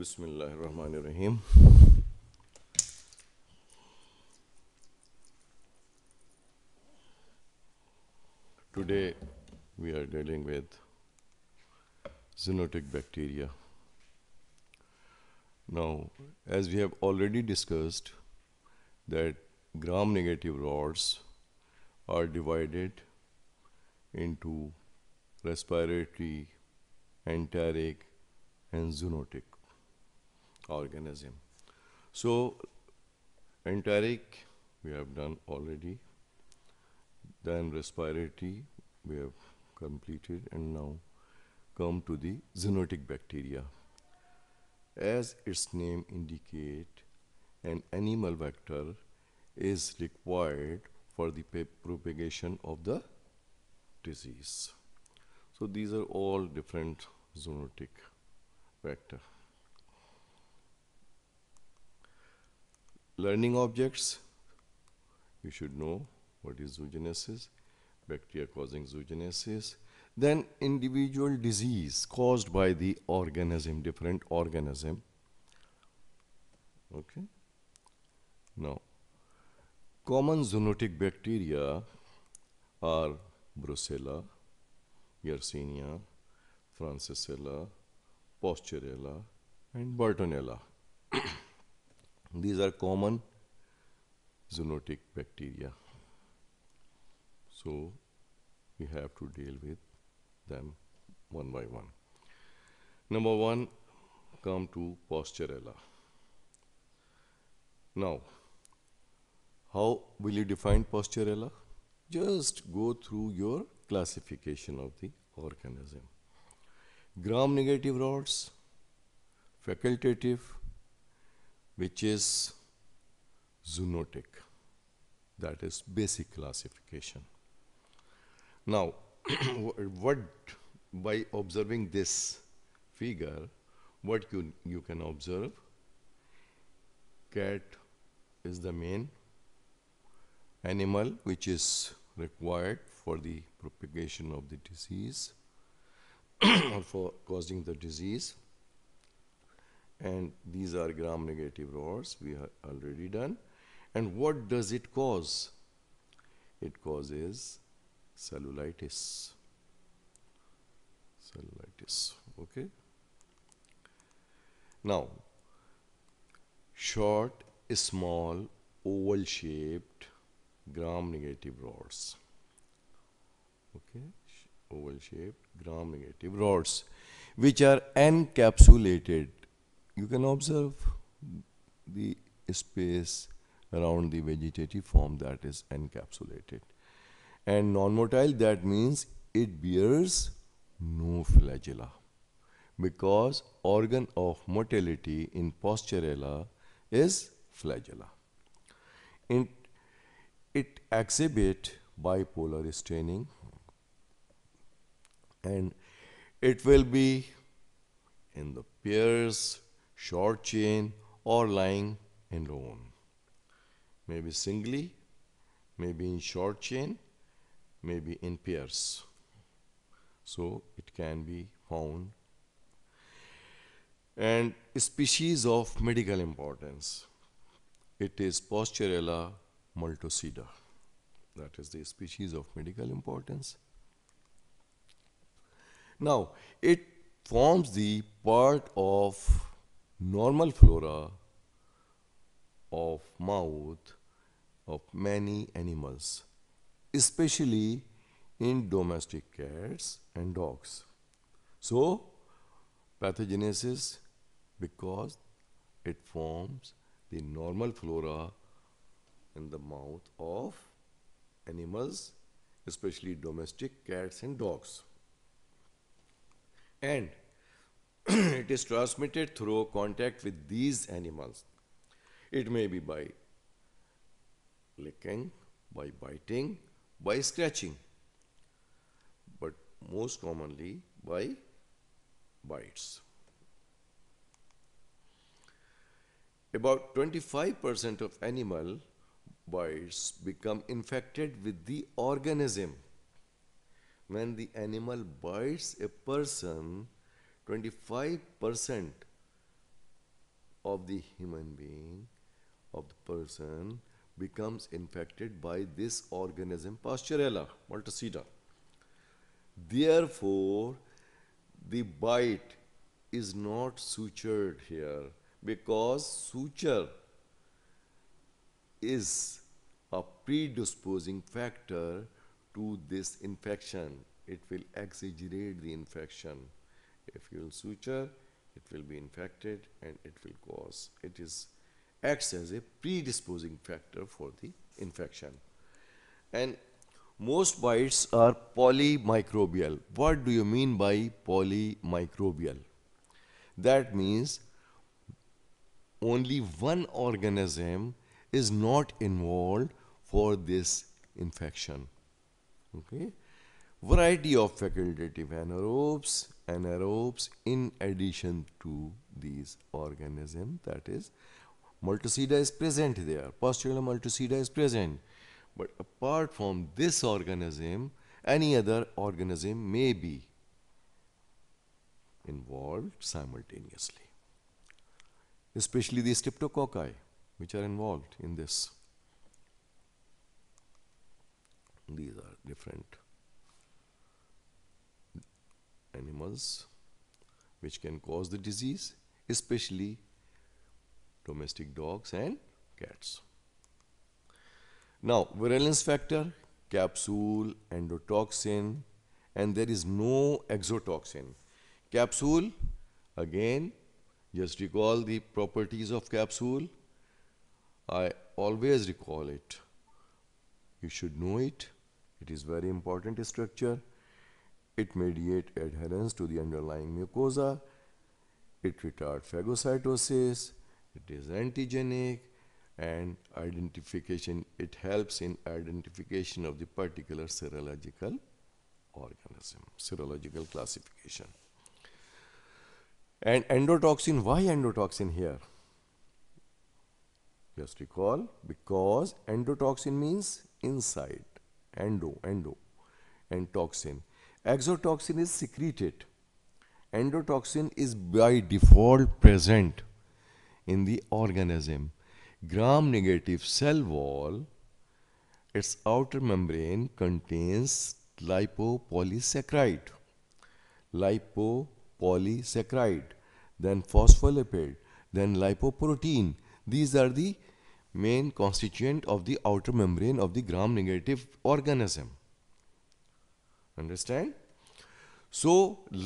Bismillah ar-Rahman rahim Today we are dealing with zoonotic bacteria. Now, as we have already discussed that gram-negative rods are divided into respiratory, enteric and zoonotic organism. So enteric we have done already, then respiratory we have completed and now come to the zoonotic bacteria. As its name indicate, an animal vector is required for the propagation of the disease. So these are all different zoonotic vector. Learning objects, you should know what is zoogenesis, bacteria causing zoogenesis. Then individual disease caused by the organism, different organism. Okay. Now, common zoonotic bacteria are Brucella, Yersinia, Francisella, Posturella, and Bartonella. These are common zoonotic bacteria. So we have to deal with them one by one. Number one, come to Posturella. Now, how will you define Posturella? Just go through your classification of the organism. Gram-negative rods, facultative, which is zoonotic, that is basic classification. Now, what by observing this figure, what you, you can observe, cat is the main animal which is required for the propagation of the disease or for causing the disease and these are gram negative rods we have already done and what does it cause it causes cellulitis cellulitis okay now short small oval shaped gram negative rods okay oval shaped gram negative rods which are encapsulated you can observe the space around the vegetative form that is encapsulated. And non-motile that means it bears no flagella because organ of motility in posturella is flagella. It, it exhibit bipolar staining and it will be in the pairs short chain, or lying alone. Maybe singly, maybe in short chain, maybe in pairs. So it can be found. And species of medical importance. It is Posturella multocida. That is the species of medical importance. Now, it forms the part of normal flora of mouth of many animals, especially in domestic cats and dogs. So, pathogenesis because it forms the normal flora in the mouth of animals, especially domestic cats and dogs. And it is transmitted through contact with these animals. It may be by licking, by biting, by scratching, but most commonly by bites. About 25% of animal bites become infected with the organism. When the animal bites a person, 25% of the human being, of the person, becomes infected by this organism, Pasturella multicida. Therefore, the bite is not sutured here because suture is a predisposing factor to this infection. It will exaggerate the infection if you will suture it will be infected and it will cause it is acts as a predisposing factor for the infection and most bites are polymicrobial what do you mean by polymicrobial that means only one organism is not involved for this infection okay variety of facultative anaerobes anaerobes in addition to these organisms that is multicida is present there postula multicida is present but apart from this organism any other organism may be involved simultaneously especially the streptococci which are involved in this these are different animals which can cause the disease, especially domestic dogs and cats. Now, virulence factor, capsule, endotoxin, and there is no exotoxin. Capsule, again, just recall the properties of capsule. I always recall it. You should know it. It is very important structure. It mediates adherence to the underlying mucosa. It retards phagocytosis. It is antigenic and identification. It helps in identification of the particular serological organism, serological classification. And endotoxin, why endotoxin here? Just recall, because endotoxin means inside, endo, endo, and toxin. Exotoxin is secreted. Endotoxin is by default present in the organism. Gram-negative cell wall, its outer membrane contains lipopolysaccharide, lipopolysaccharide, then phospholipid, then lipoprotein. These are the main constituent of the outer membrane of the gram-negative organism. Understand? So,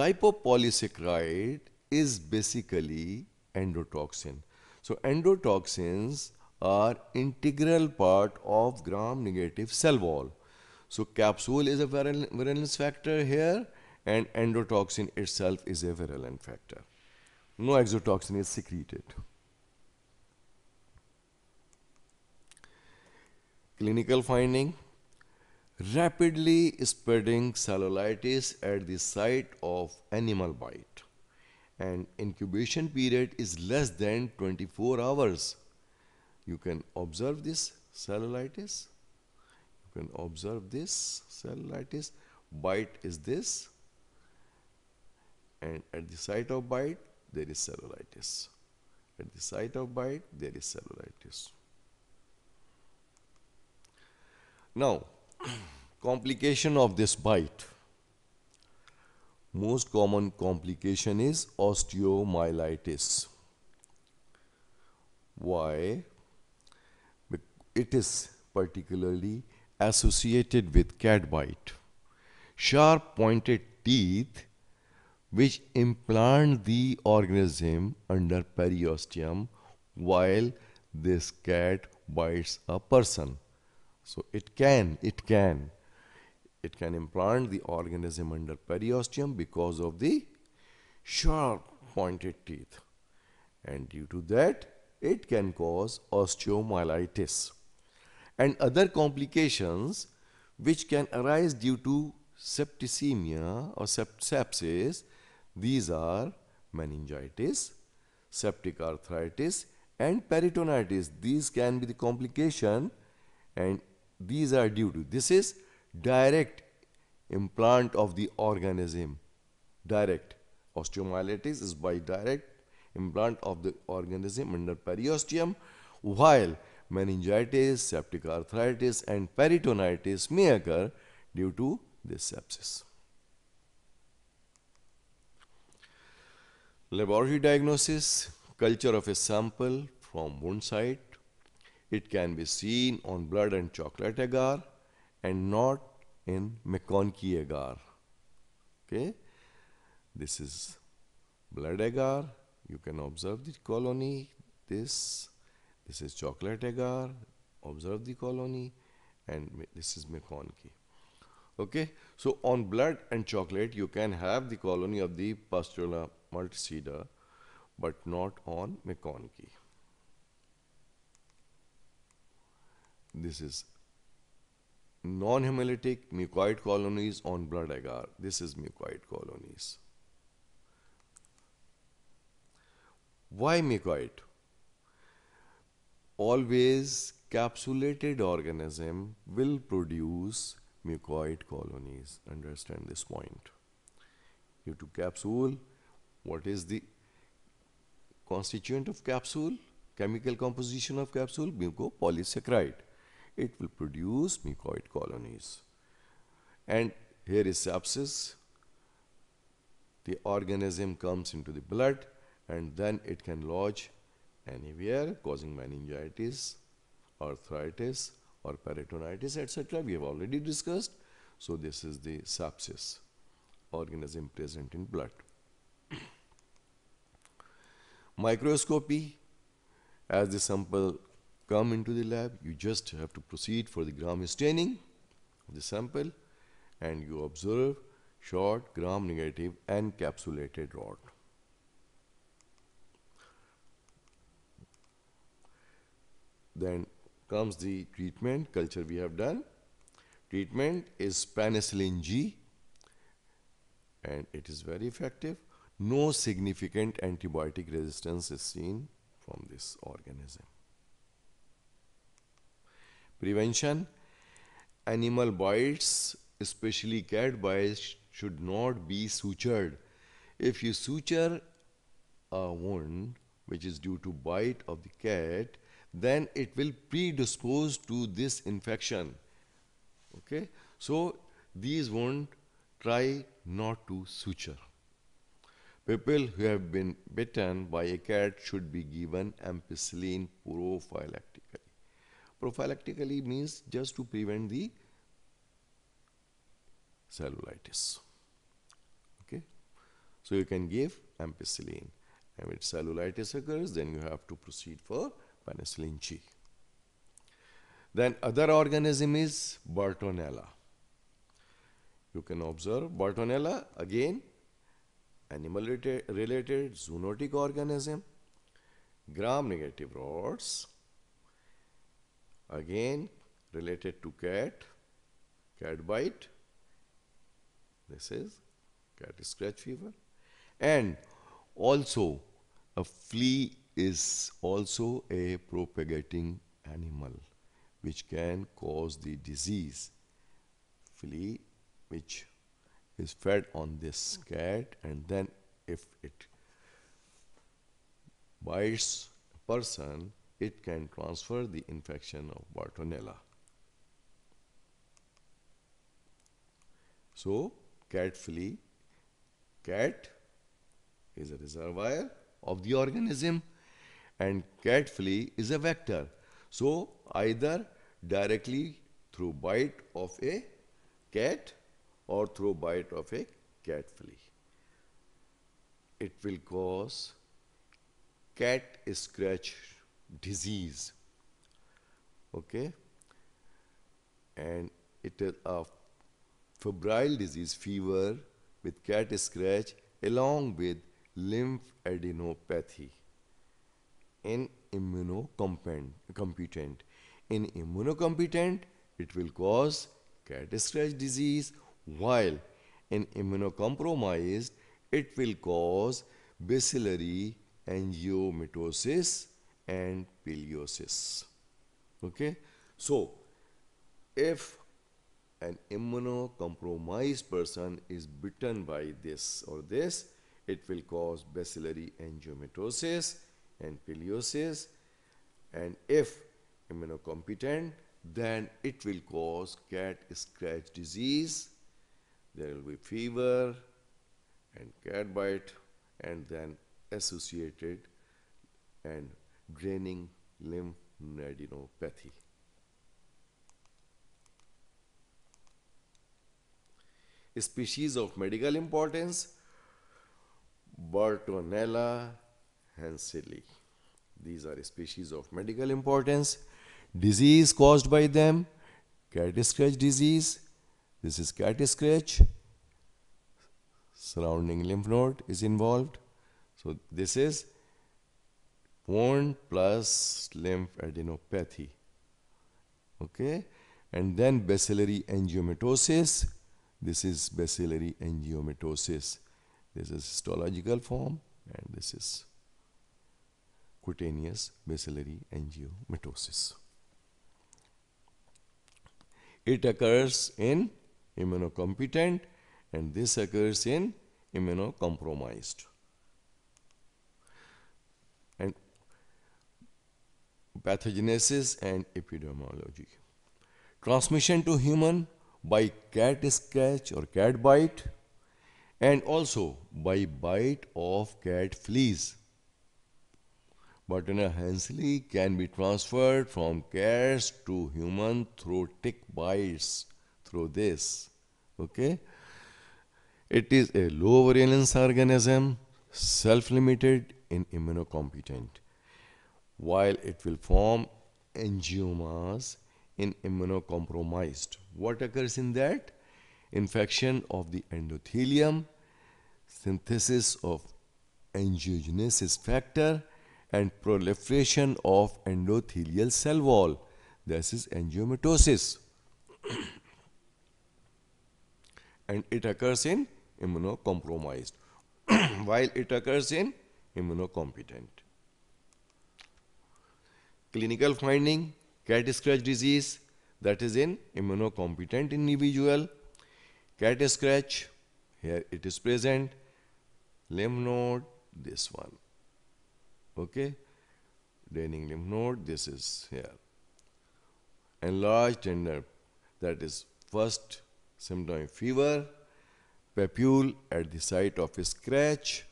lipopolysaccharide is basically endotoxin. So, endotoxins are integral part of gram-negative cell wall. So, capsule is a virulence factor here and endotoxin itself is a virulence factor. No exotoxin is secreted. Clinical finding, rapidly spreading cellulitis at the site of animal bite and incubation period is less than 24 hours. You can observe this cellulitis. You can observe this cellulitis. Bite is this and at the site of bite there is cellulitis. At the site of bite there is cellulitis. Now Complication of this bite. Most common complication is osteomyelitis. Why? It is particularly associated with cat bite. Sharp pointed teeth which implant the organism under periosteum while this cat bites a person. So it can, it can it can implant the organism under periosteum because of the sharp pointed teeth. And due to that, it can cause osteomyelitis and other complications which can arise due to septicemia or sepsis. These are meningitis, septic arthritis and peritonitis. These can be the complication and these are due to. This is direct implant of the organism. Direct. Osteomyelitis is by direct implant of the organism under periosteum while meningitis, septic arthritis and peritonitis may occur due to this sepsis. Laboratory diagnosis, culture of a sample from wound site. It can be seen on blood and chocolate agar and not in McConkey agar. Okay, this is blood agar. You can observe the colony. This, this is chocolate agar. Observe the colony, and this is McConkey. Okay, so on blood and chocolate, you can have the colony of the Pasteurella multicida, but not on McConkey. This is non-hemolytic mucoid colonies on blood agar. This is mucoid colonies. Why mucoid? Always capsulated organism will produce mucoid colonies. Understand this point. You to capsule, what is the constituent of capsule? Chemical composition of capsule, mucopolysaccharide it will produce mucoid colonies. And here is sepsis. The organism comes into the blood and then it can lodge anywhere causing meningitis, arthritis or peritonitis etc. We have already discussed. So this is the sepsis organism present in blood. Microscopy as the sample come into the lab, you just have to proceed for the gram staining of the sample and you observe short gram negative encapsulated rod. Then comes the treatment culture we have done. Treatment is penicillin G and it is very effective. No significant antibiotic resistance is seen from this organism. Prevention Animal bites, especially cat bites, should not be sutured. If you suture a wound which is due to bite of the cat, then it will predispose to this infection. Okay, so these wounds try not to suture. People who have been bitten by a cat should be given ampicillin prophylaxis. Prophylactically means just to prevent the cellulitis. Okay, so you can give ampicillin, and if cellulitis occurs, then you have to proceed for penicillin G. Then other organism is Bartonella. You can observe Bartonella again, animal related zoonotic organism, gram negative rods, again related to cat, cat bite. This is cat scratch fever. And also a flea is also a propagating animal which can cause the disease. Flea which is fed on this cat and then if it bites a person it can transfer the infection of Bartonella. So, cat flea, cat is a reservoir of the organism and cat flea is a vector. So, either directly through bite of a cat or through bite of a cat flea. It will cause cat scratch disease. Okay? And it is a febrile disease, fever with cat scratch along with lymphadenopathy in immunocompetent. In immunocompetent, it will cause cat scratch disease, while in immunocompromised, it will cause bacillary angiomatosis and piliosis. Okay, so if an immunocompromised person is bitten by this or this, it will cause bacillary angiomatosis and piliosis. And if immunocompetent, then it will cause cat scratch disease. There will be fever and cat bite and then associated and draining lymphadenopathy. Species of medical importance Bartonella hanseli. These are species of medical importance. Disease caused by them, cat scratch disease. This is cat scratch. Surrounding lymph node is involved. So this is Wound plus lymphadenopathy. Okay, and then bacillary angiomatosis. This is bacillary angiomatosis. This is histological form, and this is cutaneous bacillary angiomatosis. It occurs in immunocompetent and this occurs in immunocompromised. pathogenesis and epidemiology. Transmission to human by cat scratch or cat bite and also by bite of cat fleas. Butterna hensley can be transferred from cats to human through tick bites through this. Okay. It is a low virulence organism, self-limited and immunocompetent while it will form angiomas in immunocompromised. What occurs in that? Infection of the endothelium, synthesis of angiogenesis factor, and proliferation of endothelial cell wall. This is angiomatosis. and it occurs in immunocompromised, while it occurs in immunocompetent clinical finding, cat scratch disease that is in immunocompetent individual, cat scratch, here it is present, lymph node, this one, okay, draining lymph node, this is here, enlarged tender, that is first symptom fever, papule at the site of a scratch,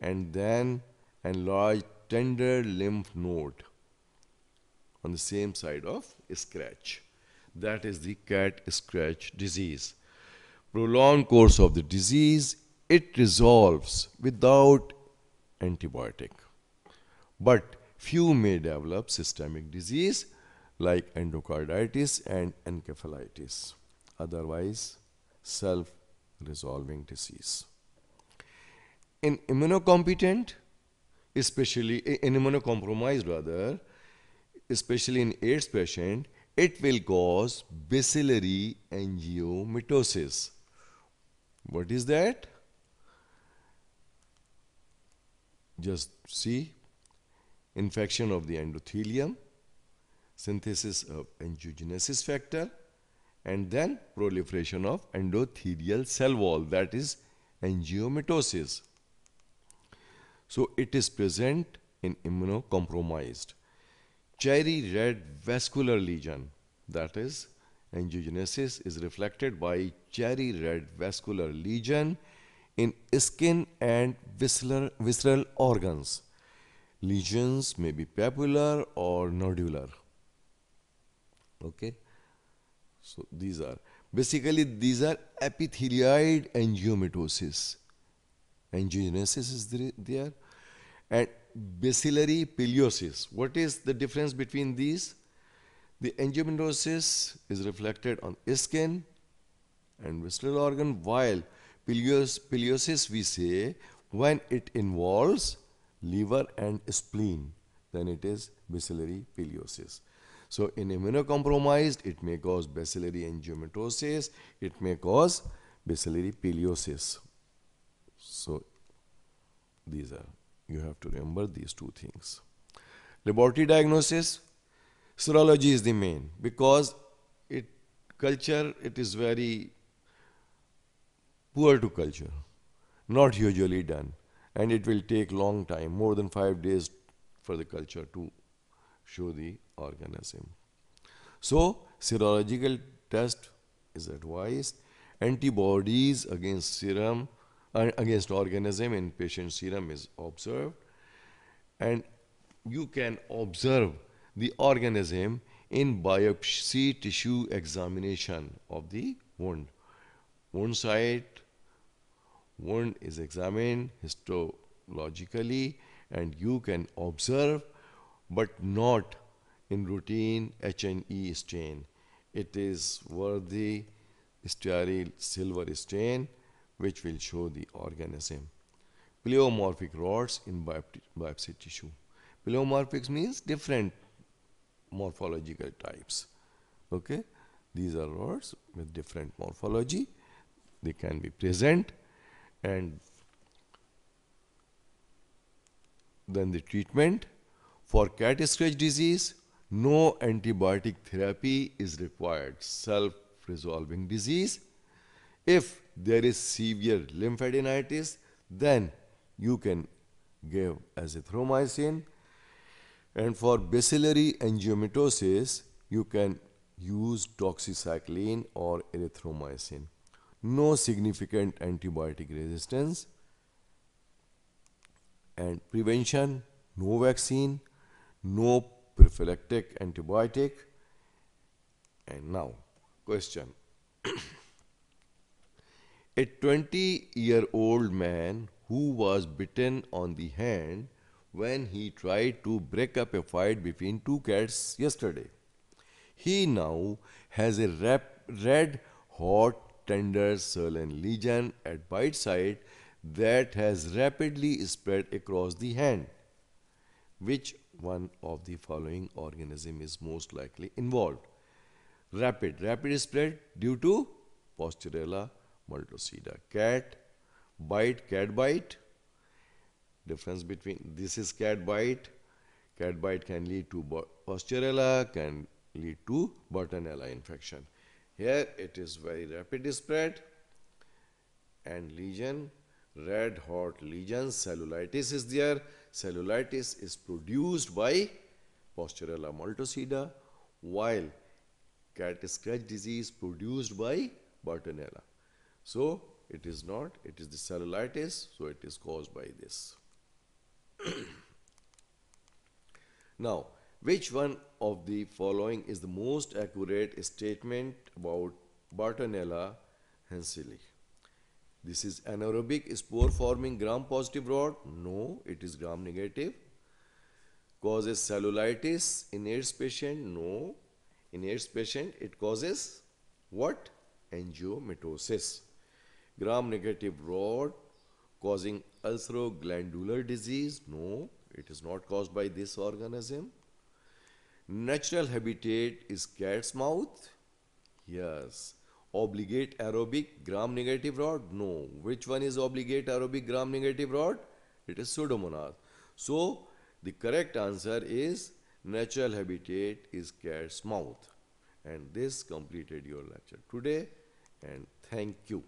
and then enlarged tender lymph node on the same side of scratch. That is the cat scratch disease. Prolonged course of the disease, it resolves without antibiotic. But few may develop systemic disease like endocarditis and encephalitis, otherwise self-resolving disease. In immunocompetent, especially in immunocompromised rather, especially in AIDS patient, it will cause bacillary angiomatosis. What is that? Just see infection of the endothelium, synthesis of angiogenesis factor, and then proliferation of endothelial cell wall that is angiomatosis. So it is present in immunocompromised. Cherry red vascular lesion, that is, angiogenesis, is reflected by cherry red vascular lesion in skin and visceral, visceral organs. Lesions may be papular or nodular. Okay, so these are basically these are epithelioid angiomatosis. Angiogenesis is there, and bacillary pilioses. What is the difference between these? The angiomatosis is reflected on skin and visceral organ while pilios, piliosis we say when it involves liver and spleen then it is bacillary piliosis. So in immunocompromised it may cause bacillary angiomatosis, it may cause bacillary piliosis. So these are you have to remember these two things. Laboratory diagnosis, serology is the main because it culture, it is very poor to culture, not usually done. And it will take long time, more than five days for the culture to show the organism. So, serological test is advised. Antibodies against serum against organism in patient serum is observed and you can observe the organism in biopsy tissue examination of the wound. Wound site, wound is examined histologically and you can observe but not in routine H&E stain. It is worthy sterile silver stain which will show the organism. Pleomorphic rods in biopsy tissue. Pleomorphic means different morphological types. Okay, these are rods with different morphology. They can be present and then the treatment for cat scratch disease no antibiotic therapy is required self resolving disease if there is severe lymphadenitis, then you can give azithromycin. And for bacillary angiomatosis, you can use doxycycline or erythromycin. No significant antibiotic resistance. And prevention, no vaccine, no prophylactic antibiotic. And now, question a 20 year old man who was bitten on the hand when he tried to break up a fight between two cats yesterday. He now has a rap, red hot tender swollen lesion at bite site that has rapidly spread across the hand. Which one of the following organism is most likely involved? Rapid. Rapid spread due to Posturella Multocida. Cat bite, cat bite. Difference between this is cat bite. Cat bite can lead to Pasteurella, can lead to Bartonella infection. Here it is very rapidly spread and lesion, red hot lesion, cellulitis is there. Cellulitis is produced by Pasteurella multocida while cat scratch disease produced by Bartonella. So it is not, it is the cellulitis, so it is caused by this. now, which one of the following is the most accurate statement about Bartonella hensili? This is anaerobic spore forming gram positive rod? No, it is gram negative. Causes cellulitis in AIDS patient? No. In AIDS patient, it causes what? Angiomatosis gram-negative rod causing ulceroglandular disease? No, it is not caused by this organism. Natural habitat is cat's mouth? Yes. Obligate aerobic gram-negative rod? No. Which one is obligate aerobic gram-negative rod? It is pseudomonas. So, the correct answer is natural habitat is cat's mouth. And this completed your lecture today and thank you.